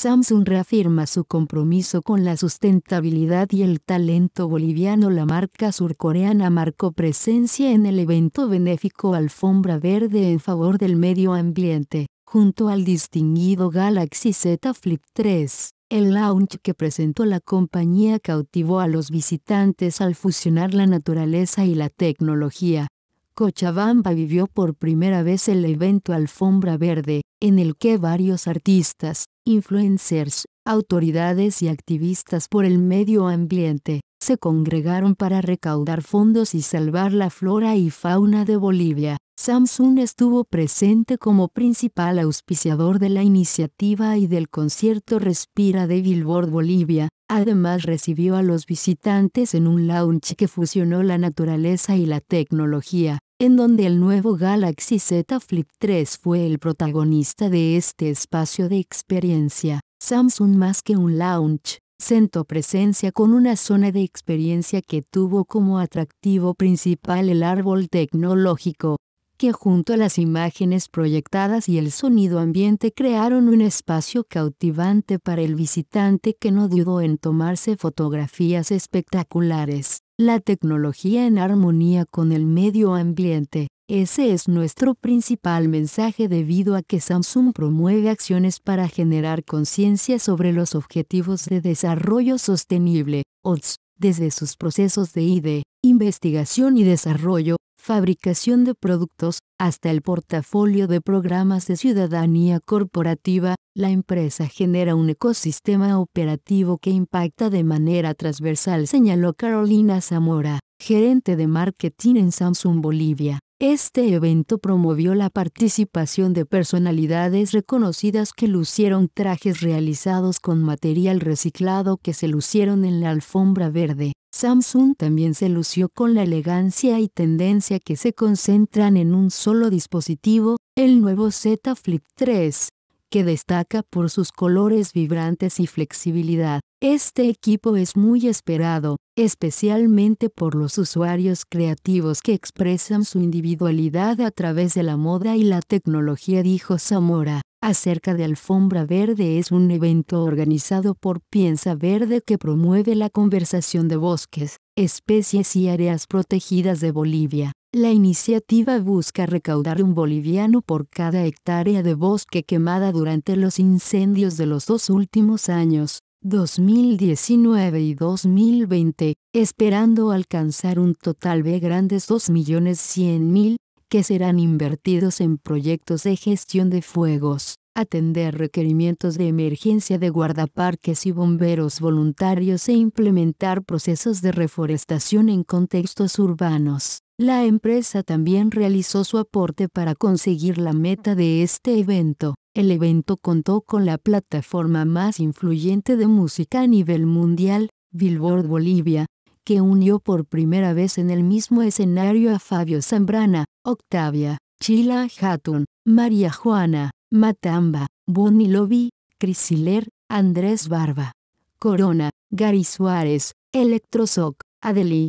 Samsung reafirma su compromiso con la sustentabilidad y el talento boliviano. La marca surcoreana marcó presencia en el evento benéfico Alfombra Verde en favor del medio ambiente, junto al distinguido Galaxy Z Flip 3. El launch que presentó la compañía cautivó a los visitantes al fusionar la naturaleza y la tecnología. Cochabamba vivió por primera vez el evento Alfombra Verde, en el que varios artistas, influencers, autoridades y activistas por el medio ambiente, se congregaron para recaudar fondos y salvar la flora y fauna de Bolivia. Samsung estuvo presente como principal auspiciador de la iniciativa y del concierto Respira de Billboard Bolivia. Además recibió a los visitantes en un lounge que fusionó la naturaleza y la tecnología en donde el nuevo Galaxy Z Flip 3 fue el protagonista de este espacio de experiencia. Samsung más que un launch, sentó presencia con una zona de experiencia que tuvo como atractivo principal el árbol tecnológico, que junto a las imágenes proyectadas y el sonido ambiente crearon un espacio cautivante para el visitante que no dudó en tomarse fotografías espectaculares la tecnología en armonía con el medio ambiente. Ese es nuestro principal mensaje debido a que Samsung promueve acciones para generar conciencia sobre los objetivos de desarrollo sostenible, ODS, desde sus procesos de ID, investigación y desarrollo, fabricación de productos, hasta el portafolio de programas de ciudadanía corporativa, la empresa genera un ecosistema operativo que impacta de manera transversal, señaló Carolina Zamora, gerente de marketing en Samsung Bolivia. Este evento promovió la participación de personalidades reconocidas que lucieron trajes realizados con material reciclado que se lucieron en la alfombra verde. Samsung también se lució con la elegancia y tendencia que se concentran en un solo dispositivo, el nuevo Z Flip 3, que destaca por sus colores vibrantes y flexibilidad. Este equipo es muy esperado, especialmente por los usuarios creativos que expresan su individualidad a través de la moda y la tecnología, dijo Zamora acerca de Alfombra Verde es un evento organizado por Piensa Verde que promueve la conversación de bosques, especies y áreas protegidas de Bolivia. La iniciativa busca recaudar un boliviano por cada hectárea de bosque quemada durante los incendios de los dos últimos años, 2019 y 2020, esperando alcanzar un total de grandes 2.100.000 que serán invertidos en proyectos de gestión de fuegos, atender requerimientos de emergencia de guardaparques y bomberos voluntarios e implementar procesos de reforestación en contextos urbanos. La empresa también realizó su aporte para conseguir la meta de este evento. El evento contó con la plataforma más influyente de música a nivel mundial, Billboard Bolivia, que unió por primera vez en el mismo escenario a Fabio Zambrana, Octavia, Chila Hatun, María Juana, Matamba, Bonnie Lobby, Crisiler, Andrés Barba, Corona, Gary Suárez, Electrosoc, Adeli,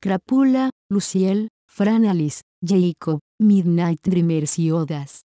Crapula, Luciel, Fran Alice, Jacob, Midnight Dreamers y Odas.